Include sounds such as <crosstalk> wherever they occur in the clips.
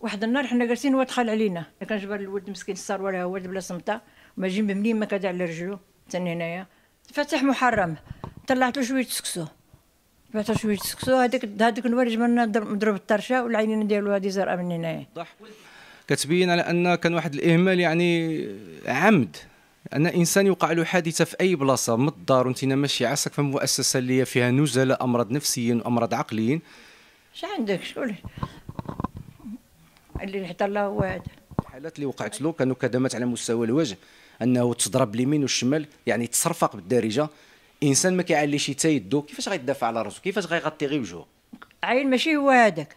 واحد النهار حنا جالسين دخل علينا كان جبر الولد مسكين صار ولا هو بلا صمته ما جي منين ما كدا على رجلو تاني هنايا فتح محرم طلعتو شويه تسكسو بعتها شويه تسكسو هذيك هذيك النوار جبرنا مضروب الطرشه والعينين ديالو هذه زرقاء من هنايا كتبين على ان كان واحد الاهمال يعني عمد ان انسان يوقع له حادثه في اي بلاصه من الدار وانت ماشي عساك في مؤسسه اللي فيها نزلاء امراض نفسيين وامراض عقليين اش عندك شغل اللي حتى الله هو هذا الحالات اللي وقعت له كانوا كدمات على مستوى الوجه انه تضرب اليمين والشمال يعني تصرفق بالدارجه انسان ما كيعليش حتى يدو كيفاش غيدافع على راسو كيفاش غيغطي غير وجهه عين ماشي هو هذاك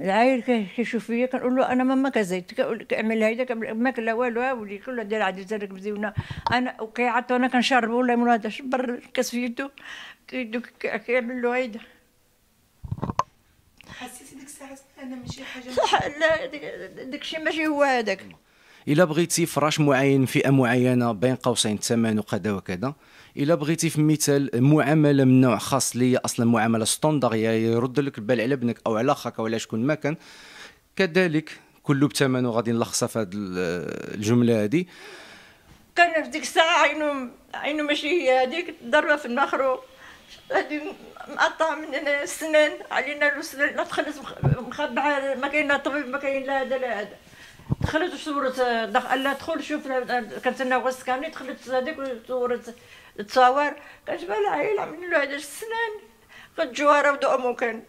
العايل كيشوف فيا كنقول له انا ماما كزيت اعمل هيدا كناكل لا والو ولي كل دير عاد زرك مزيونه انا وكيعط انا كنشرب ولا من هذا شبر كاس في يدو كيدو كيعمل له هيدا حسيتي ديك الساعه انا ماشي حاجه صح لا داكشي ماشي هو هذاك الا بغيتي فراش معين فئه معينه بين قوسين الثمن وكذا وكذا الا بغيتي في مثال معامله من نوع خاص ليا اصلا معامله ستوندريه يعني يرد لك البال على ابنك او على خاك او على شكون ما كان كذلك كله بثمن غادي نلخصها في هذه الجمله هذه كان في ديك الساعه عينو عينو ماشي هي هذيك ضربه في النخرو غادي مقطع من السنان علينا السنان لا تخلص مخبعه ما كاين لا طبيب ما كاين لا هذا لا هذا دخلت وصورت دخل لا دخل شوف انا غسل كاملين دخلت هذيك وصورت كانت كتبان العائله من هاد السنان قد جواره ودو امو كان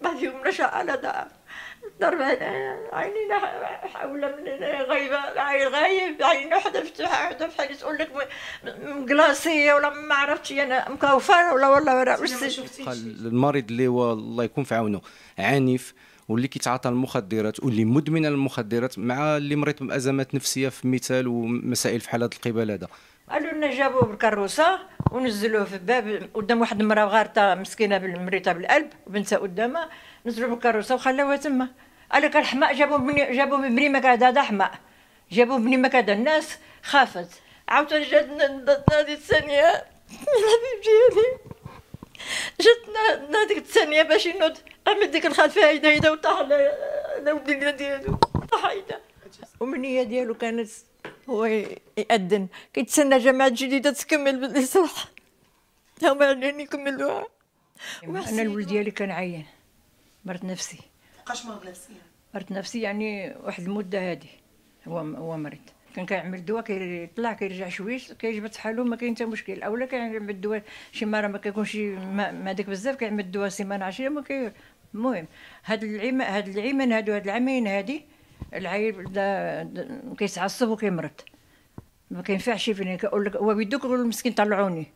بعد يوم نشاء على دا ضرب عينينا حاولة من غايبة عين غايب عينينا وحدة مفتوحة وحدة بحال تقول لك مقلاصية ولا ما عرفتش أنا مكوفرة ولا والله ولا المريض اللي هو الله يكون في عونه عنيف واللي كيتعاطى المخدرات واللي مدمن المخدرات مع اللي مريض بازمات نفسيه في مثال ومسائل في حالات هذا القبال هذا قالوا لنا جابوه بالكروسه ونزلوه في الباب قدام واحد المراه غارطه مسكينه بالمريطه بالقلب وبنتها قدامها نزلوا بالكروسه وخلاوها تما قال لك الحماء جابوا بني جابوا بني ما مكادا هذا حماء جابوا بني ما مكادا الناس خافت عاوتاني جات هذه الثانيه <laughs> جاتنا هذيك الثانيه باش ينوض امد ديك الخلفه هنا هنا وطاح على ودي ديالو طاح هنا أمنية ديالو كانت هو يأذن كيتسنى جماعات جديده تكمل بالإصلاح هما علينا يكملوها انا الولد ديالي كان عيان مرض نفسي بقاش مرض نفسي مرض نفسي يعني واحد المده هادي هو هو مريض كان كيعمل الدواء كيطلع كيرجع شويش كيجبد حالو ما كاين حتى مشكل اولا كيعمل الدواء شي مره ما كيكونش ما داك بزاف كيعمل الدواء سيمانه عشيه ما كي المهم هاد العيم هاد العيمان هادو هاد العامين هادي العيب كيتعصب وكيمرض ما كينفعش فين كنقول لك هو بيدوك يقول المسكين طلعوني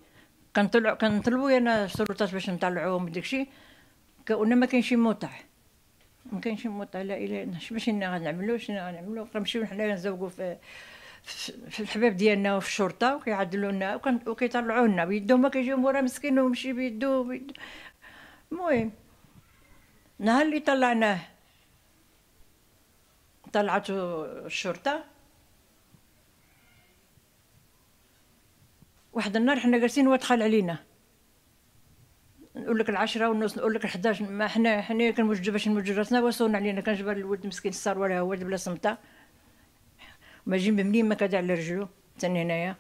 كنطلع كنطلبو انا السلطات باش نطلعوهم داكشي كنا ما كاينش موطع ما كانش موت على الى باش انا غنعملو شنو غنعملو كنمشيو حنايا نزوقو في في الحباب ديالنا وفي الشرطه وكيعدلوا لنا وكيطلعوا لنا بيدو ما كيجيو مورا مسكين ومشي بيدو المهم نهار اللي طلعناه طلعته الشرطه واحد النهار حنا جالسين ودخل علينا نقول لك العشرة ونص نقول لك 11 ما حنا حنا كنوجدوا باش نوجدوا راسنا وصلنا علينا كنجبر الولد مسكين صار ولا هو بلا صمتة ما جي منين ما كدا على رجلو تاني هنايا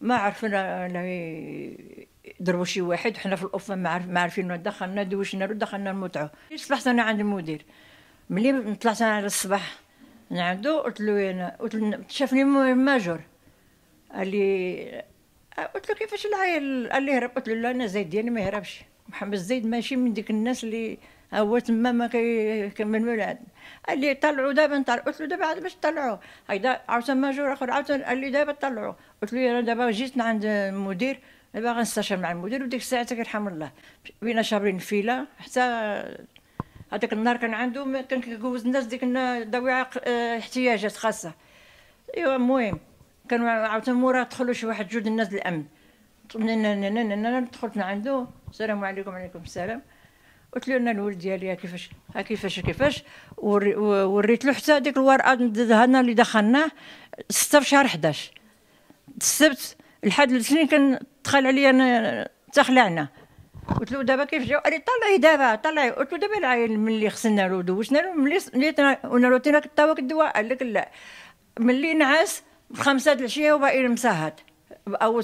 ما عرفنا لا ضربوا شي واحد وحنا في الأوفة ما عارف ما عارفين دخلنا دوشنا دخلنا المتعة صبحت أنا عند المدير ملي طلعت أنا على الصباح نعدو قلت له أنا قلت له شافني ماجور قال لي قلت له كيفاش العيل قال لي هرب قلت له لا أنا زايد ديالي ما يهربش محمد زيد ماشي من ديك الناس اللي هو تما ما كيكمل العهد قال لي طلعوا دابا نطلعوا قلت له دابا عاد باش طلعوا هيدا عاوتاني ماجور اخر عاوتاني قال لي دابا طلعوا قلت له انا دابا جيت عند المدير دابا غنستشر مع المدير وديك الساعه يرحم الله بينا شابرين فيلا حتى هذاك النهار كان عنده كان كيجوز الناس ديك ذوي آه، احتياجات خاصه ايوا المهم كانوا عاوتاني مورا دخلوا شي واحد جوج الناس الامن دخلت عنده السلام عليكم وعليكم السلام قلت له انا الولد ديالي كيفاش ها كيفاش كيفاش وريت له حتى هذيك الورقه دهنا اللي دخلناه 6 في شهر 11 السبت لحد الاثنين كان دخل عليا انا تخلعنا قلت له دابا كيف جاو قال لي طلعي دابا طلعي قلت له دابا العين ملي خصنا له دوشنا له ملي روتينا الطاوك الدواء قال لك لا ملي نعس بخمسة العشيه وباقي مسهد او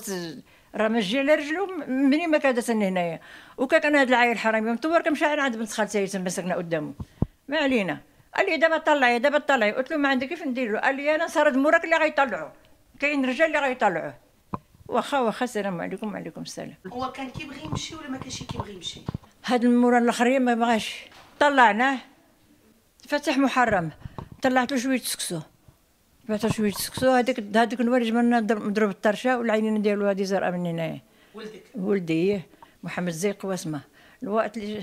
راه ما جي على رجلو مني ما كادت هنايا وكان هذا العايل الحرامي كم شاعر عند بنت خالتي تما ساكنه قدامه ما علينا قال لي دابا طلعي دابا طلعي قلت له ما عندك كيف ندير له قال لي انا صارت موراك اللي غيطلعوا كاين رجال اللي غيطلعوه واخا واخا السلام عليكم وعليكم السلام هو كان كيبغي يمشي ولا ما كانش كيبغي يمشي هاد المورا الاخرين ما بغاش طلعناه فتح محرم طلعت له شويه سكسو بعثر شويه تسكسو هذيك هذيك النهار جبنا مضروب الطرشه والعينين ديالو هذه زرقاء من هنايا ولدك ولدي محمد زي واسمه الوقت اللي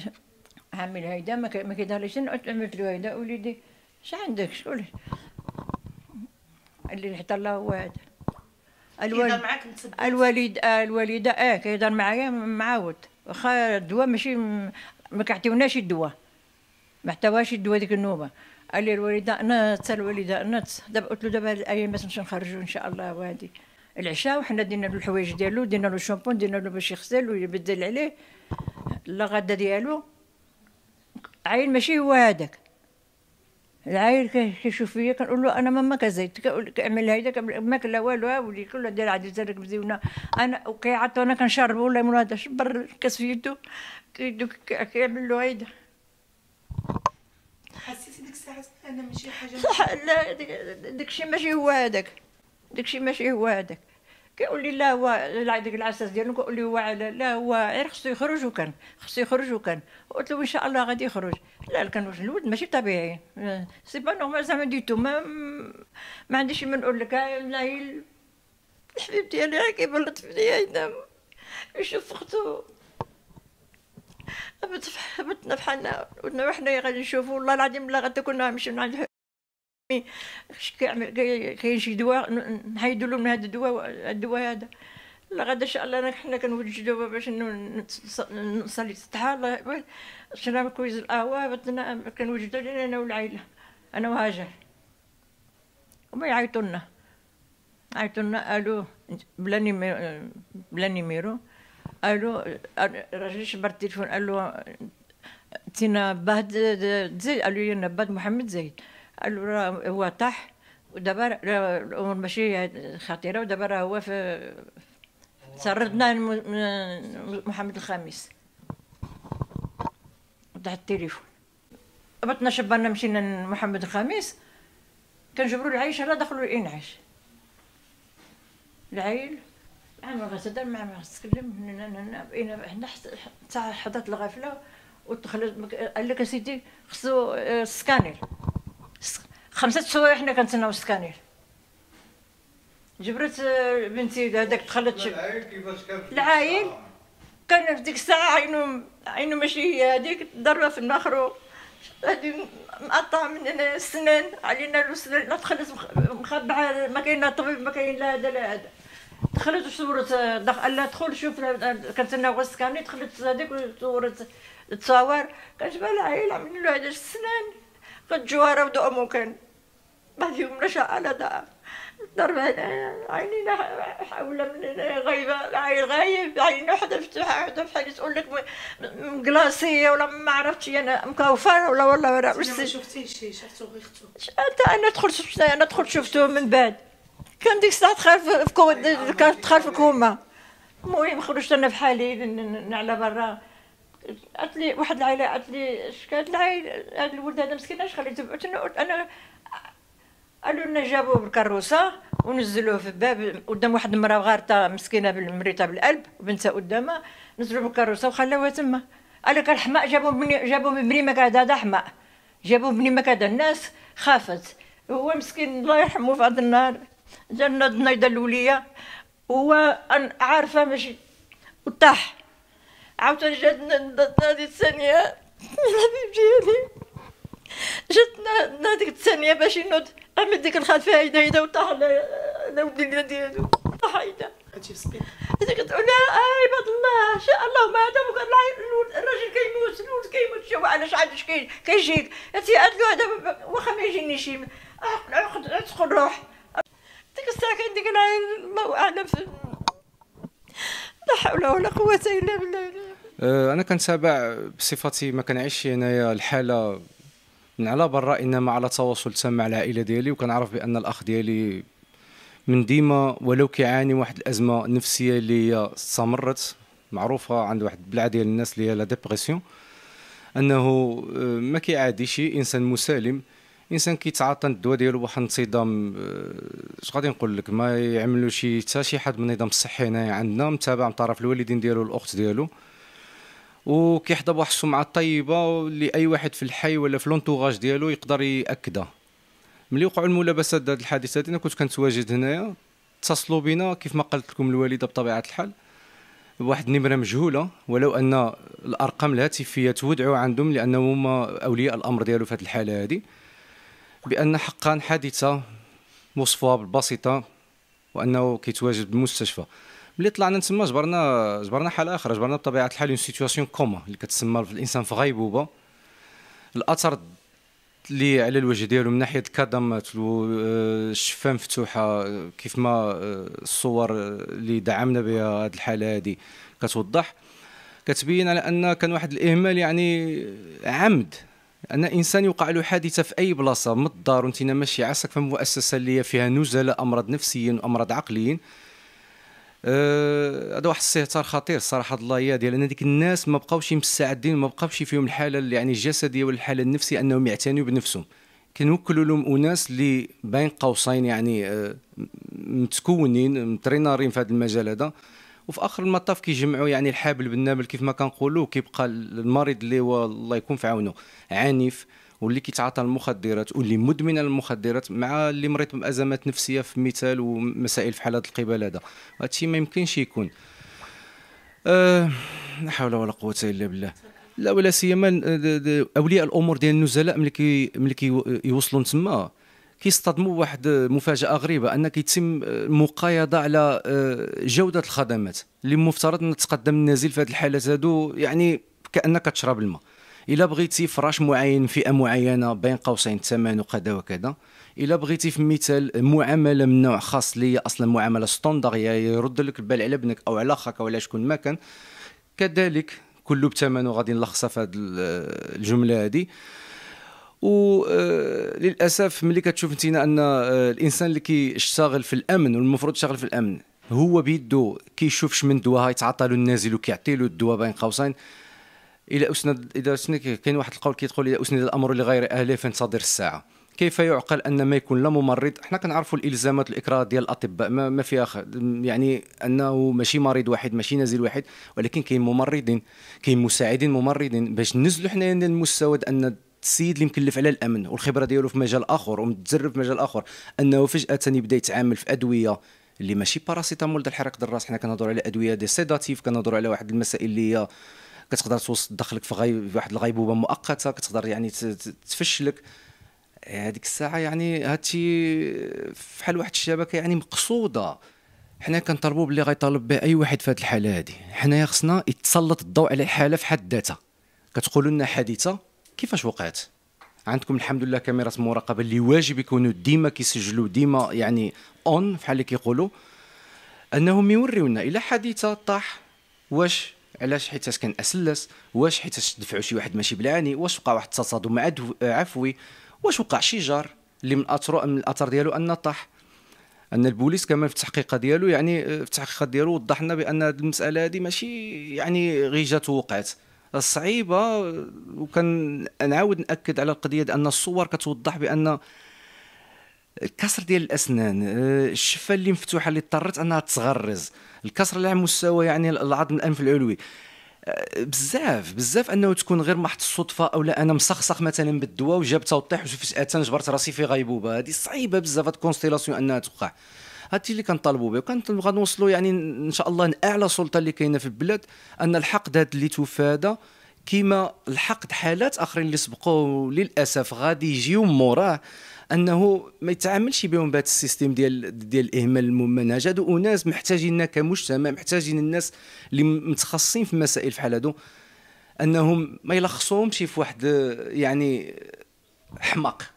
عامل هيدا ما نقعد عملت له هيدا وليدي اش عندك شكون اللي حتى الله هو هذا الوالد الوالد الوالده اه كيهضر معايا معاود واخا الدواء ماشي ما كيعطيوناش الدواء ما حتى واش الدواء ديك النوبه قال لي الوالده انت الوالده انت دابا قلت له دابا هاد الايام باش نخرجوا ان شاء الله وهادي العشاء وحنا درنا له الحوايج ديالو درنا له الشامبون درنا له باش يغسل ويبدل عليه لا غدا ديالو عين ماشي هو هذاك العايل كيشوف فيا كنقول له انا ماما كزيت كنعمل هيدا ما كلا والو ولي كله دير عاد زرك مزيونه انا وكيعطونا انا ولا من هذا شبر كاس في يدو كيعمل له هيدا حسيتي ديك الساعه انا ماشي حاجه صح لا داكشي ماشي هو هذاك داكشي ماشي هو هذاك كيقول لي لا هو ديك العساس ديالو كيقول لي هو على لا هو غير خصو يخرج وكان خصو يخرج وكان قلت له ان شاء الله غادي يخرج لا كان الولد ماشي طبيعي سي با نورمال زعما ديتو ما ما عنديش ما نقول لك لا الحبيب ديالي غير كيبلط فيا ينام يشوف اختو هبطنا بحالنا قلنا وحنا غادي نشوفوا والله العظيم لا غادي كنا نمشيو عند مي شي دواء نحيدوا له من هذا الدواء الدواء هذا لا غدا ان شاء الله حنا كنوجدوا باش نصلي السطحه شرا كويز القهوه بدنا كنوجدوا لينا انا والعائله انا وهاجر وما يعيطوا لنا عيطوا لنا قالوا بلا نيميرو بلا نيميرو قال له رجعش التليفون قال له تينا بهد زيد قال لي نبات محمد زيد قال له هو طاح ودابا الامور ماشي خطيره ودابا هو في تسردنا محمد الخامس وضعت التليفون بطنا شبرنا مشينا لمحمد الخامس كنجبروا العيش هلا دخلوا الانعاش العيل عمر غتهضر مع عمر غتكلم هنا هنا هنا حنا تاع حضرت الغفله ودخل قال لك اسيدي خصو السكانير آه، خمسه سوايع حنا كنتسناو السكانير جبرت آه، بنتي هذاك دخلت العايل كان في ديك الساعه عينو عينو ماشي هي هذيك ضربه في النخرو هادي مقطع من السنان علينا الوسنان دخلت مخبعه ما كاين لا طبيب ما كاين لا هذا لا هذا دخلت وصورت آه، دخ... لا دخل شوف آه، آه، كنتسنى غير كاملين دخلت هذيك وصورت تصاور كنجبها العائله من له 11 السنان قد جواره ودو امو كان بعد يوم نشا على دا ضرب عينينا حاولة من غايبة العين غايب عيني حدا مفتوحة حدا بحال تقول لك مكلاصية ولا ما عرفتش أنا مكوفرة ولا والله ولا ما شفتيش شفتو غير ختو أنا دخلت أنا دخلت شفتو من بعد كان ديك الساعه دخل في دخل في كوما المهم خرجت انا بحالي على برا قالت لي واحد العائله قالت لي اش العائله هذا الولد هذا مسكين اش خليته قلت انا قالوا لنا جابوه بالكروسه ونزلوه في الباب قدام واحد المراه غارطه مسكينه مريضه بالقلب وبنتها قدامها نزلوه بالكروسه وخلاوها تما قال لك الحماء جابوه من جابوه من بني مكادا هذا حماء جابوه بني مكادا الناس خافت هو مسكين الله يرحمه في هذا النهار جنة نايدة الولية عارفة ماشي وطاح عاوتاني جات هذه الثانية الحبيب ديالي جاتنا هذيك الثانية باش نوض أما ديك الخلفة هيدا هيدا وطاح على ودي ديالو طاح هيدا هادشي هذيك تقول لها اي آه، الله شاء الله ما هذا الراجل كيموت الولد كيموت شو علاش عاد كيجيك انت قالت له هذا واخا ما يجينيش آه، عقد عتق روح ديك الساعه كان ديك العين الله اعلم لا حول ولا قوه الا بالله أه، انا كنتابع بصفتي ما كنعيش هنايا الحاله من على برا انما على تواصل تام مع العائله ديالي وكنعرف بان الاخ ديالي من ديما ولو كيعاني واحد الازمه نفسيه اللي هي استمرت معروفه عند واحد البلعه ديال الناس اللي هي لا ديبرسيون انه أه، ما شي انسان مسالم الانسان كيتعاطى الدواء ديالو بواحد النظام اش آه، غادي نقول لك ما يعملو شي حتى شي حد من النظام الصحي هنايا عندنا متابع من طرف الوالدين ديالو الاخت ديالو وكيحظى بواحد السمعه طيبه اللي اي واحد في الحي ولا في لونتوغاج ديالو يقدر ياكدها ملي وقعوا الملابسات ديال الحادثه هذه انا كنت كنتواجد هنايا اتصلوا بنا كيف ما قلت لكم الوالده بطبيعه الحال بواحد النمره مجهوله ولو ان الارقام الهاتفيه تودعوا عندهم لانهم هما اولياء الامر ديالو في هذه الحاله هذه بأن حقا حادثة مصفوة بالبسيطة وأنه كيتواجد بالمستشفى ملي طلعنا تما جبرنا جبرنا حاله اخرى جبرنا بطبيعه الحال اون سيتياسيون كوما اللي كتسمى في الانسان في غيبوبه الاثر اللي على الوجه ديالو من ناحيه الكدمات آه، الشفه مفتوحه آه، كيف ما آه، الصور اللي دعمنا بها هذه الحاله هذه كتوضح كتبين على ان كان واحد الاهمال يعني عمد ان انسان يوقع له حادثه في اي بلاصه من الدار وانت ماشي عساك في مؤسسه اللي فيها نزلاء امراض نفسيين وامراض عقليين آه، هذا أه واحد السيطار خطير صراحه الله يا ديال ان ديك الناس ما بقاوش مستعدين ما بقاوش فيهم الحاله يعني الجسديه والحاله النفسيه انهم يعتنيوا بنفسهم كنوكلوا لهم اناس اللي بين قوسين يعني أه متكونين مترينارين في هذا المجال هذا وفي اخر المطاف كيجمعوا يعني الحبل بالنابل كيف ما كنقولوا كيبقى المريض اللي هو الله يكون في عونه عنيف واللي كيتعاطى المخدرات واللي مدمن المخدرات مع اللي مريض بازمات نفسيه في مثال ومسائل في حالات القبال هذا هادشي ما يمكنش يكون أه لا حول ولا قوه الا بالله لا ولا سيما آه، اولياء الامور ديال النزلاء ملي كي ملي كيوصلوا تما كيصطدموا واحد مفاجاه غريبه ان كيتم المقايضه آه، على آه، جوده الخدمات اللي مفترض ان تقدم النازل في هذه الحالات هادو يعني كانك تشرب الماء الا بغيتي فراش معين فئه معينه بين قوسين الثمن وكذا وكذا الا بغيتي في مثال معامله من نوع خاص اللي هي اصلا معامله ستوندريه يعني يرد لك البال على ابنك او على اخاك او على شكون ما كان كذلك كله بثمن غادي نلخصها في هذه آه، الجمله هذه وللاسف آه، ملي كتشوف انت ان آه، الانسان اللي كيشتغل في الامن والمفروض يشتغل في الامن هو بيدو كيشوف شمن دواها يتعطى له النازل وكيعطي له الدواء بين قوسين الى اسند اذا اسند كاين واحد القول كيدخل الى اسند الامر لغير اهله فانتظر الساعه كيف يعقل ان ما يكون لا ممرض حنا كنعرفوا الالزامات الاكراه ديال الاطباء ما, ما فيها خ... يعني انه ماشي مريض واحد ماشي نازل واحد ولكن كاين ممرضين كاين مساعدين ممرضين باش ننزلوا حنايا للمستوى ان السيد اللي مكلف على الامن والخبره ديالو في مجال اخر ومتزرب في مجال اخر انه فجاه يبدا يتعامل في ادويه اللي ماشي باراسيتامول ديال حرق الراس حنا كنهضروا على ادويه دي سيداتيف كنهضروا على واحد المسائل اللي هي كتقدر توصل دخلك في غي... واحد الغيبوبه مؤقته كتقدر يعني تفشلك هذيك الساعه يعني هادشي فحال واحد الشبكه يعني مقصوده حنا كنطالبوا باللي غيطالب به اي واحد في هذه الحاله هذه حنايا خصنا يتسلط الضوء على الحاله في حد ذاتها كتقولوا لنا حادثه كيفاش وقعت عندكم الحمد لله كاميرات مراقبه اللي واجب يكونوا ديما كيسجلوا ديما يعني اون بحال اللي كيقولوا انهم يوريونا الى حادثه طاح واش علاش حيت كان اسلس واش حيت دفعوا شي واحد ماشي بلاني واش وقع واحد التصادم عفوي واش وقع شي جار اللي من اثر من الاثر ديالو ان طاح ان البوليس كمان في التحقيق ديالو يعني آه، في التحقيقه ديالو وضح لنا بان هذه المساله هذه ماشي يعني غير جات الصعيبه وكان نعاود ناكد على القضيه ان الصور كتوضح بان الكسر ديال الاسنان آه، الشفه اللي مفتوحه اللي اضطرت انها تغرز الكسر على مستوى يعني العظم الانف العلوي آه، بزاف بزاف انه تكون غير محط الصدفه او لا انا مسخسخ مثلا بالدواء وجاب توطيح وفجاه جبرت راسي في غيبوبه هذه صعيبه بزاف هاد الكونستيلاسيون انها توقع هادشي اللي كنطالبوا به وكنبغى يعني ان شاء الله لاعلى سلطه اللي كاينه في البلاد ان الحقد هذا اللي تفادى كما الحقد حالات اخرين اللي سبقوه للاسف غادي يجيو موراه انه ما يتعاملش بهم بهذا السيستيم ديال ديال الاهمال الممنهج هادو اناس محتاجيننا كمجتمع محتاجين الناس اللي متخصصين في مسائل بحال هادو انهم ما يلخصوهمش في واحد يعني حماق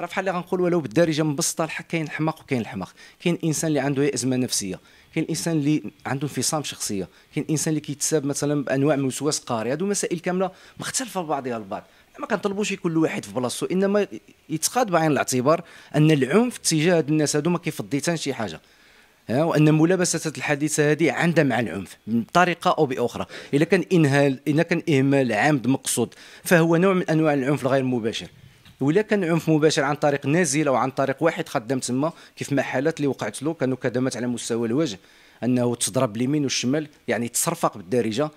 راه بحال اللي غنقول ولو بالدارجه مبسطه الحق كاين الحماق وكاين الحماق كاين انسان اللي عنده ازمه نفسيه كاين الانسان اللي عنده انفصام شخصيه كاين الانسان اللي كيتساب مثلا بانواع من الوسواس القهري هادو مسائل كامله مختلفه ببعضها البعض ما كنطلبوش كل واحد في بلاصتو انما يتقاد بعين الاعتبار ان العنف تجاه هاد الناس هادو ما كيفضي شي حاجه وان ملابسه الحادثه هذه عندها مع العنف بطريقه او باخرى اذا كان انهال اذا كان اهمال عمد مقصود فهو نوع من انواع العنف الغير مباشر ولا كان عنف مباشر عن طريق نازل او عن طريق واحد خدام تما كيف ما حالات اللي وقعت له كانوا كدمات على مستوى الوجه انه تضرب اليمين والشمال يعني تصرفق بالدارجه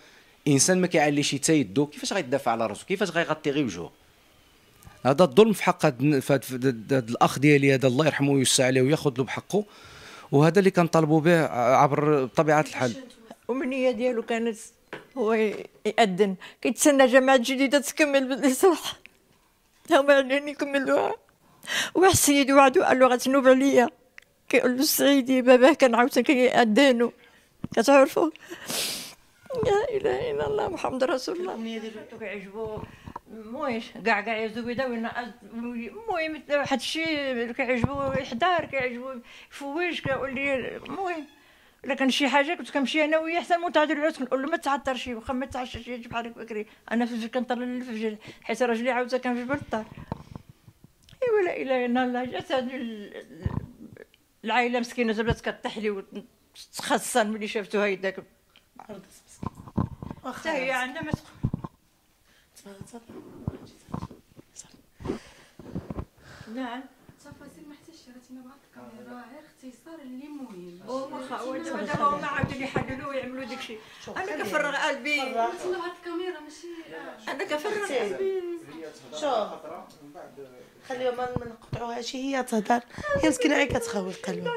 انسان ما كيعليش حتى يدو كيفاش غيدافع على راسو كيفاش غيغطي غير وجهه هذا الظلم في حق هذا الاخ ديالي هذا الله يرحمه ويوسع عليه وياخذ له بحقه وهذا اللي كنطالبوا به عبر طبيعه الحال الامنيه ديالو كانت هو يأذن كيتسنى جماعه جديده تكمل بالإصلاح تمرين يكملوها واحد السيد وعدو قال له غتنوب عليا كيقول له السيدي باباه كان عاوتاني كيأذنو كتعرفوا لا اله الا الله محمد رسول الله الاغنيه ديالو كيعجبو مويش كاع كاع يا زبيده وين المهم حد الشيء كيعجبو يحضر كيعجبو الفواج كيقول لي المهم الا كان شي حاجه كنت كنمشي انا وياه حتى المتعه ديال العرس كنقول له ما تعطرشي واخا ما تعشاش يجي بحال هكا بكري انا في الفجر كنطلع للفجر حيت راجلي عاود كان في الدار ايوا لا اله الا الله جات هذه العائله مسكينه بدات لي وتخسر ملي شافتو هاي داك حتى هي عندها ما تقول نعم صافا نعم شراتينا مع الكاميرا غير اختصار اللي مهم عاودوا ويعملوا داكشي انا كفرغ قلبي انا كفرغ قلبي شوف خليهم ما نقطعوهاش هي تهضر هي مسكينه غير كتخاوي القلب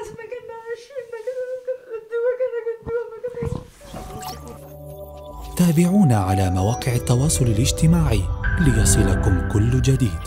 تابعونا على مواقع التواصل الاجتماعي ليصلكم كل جديد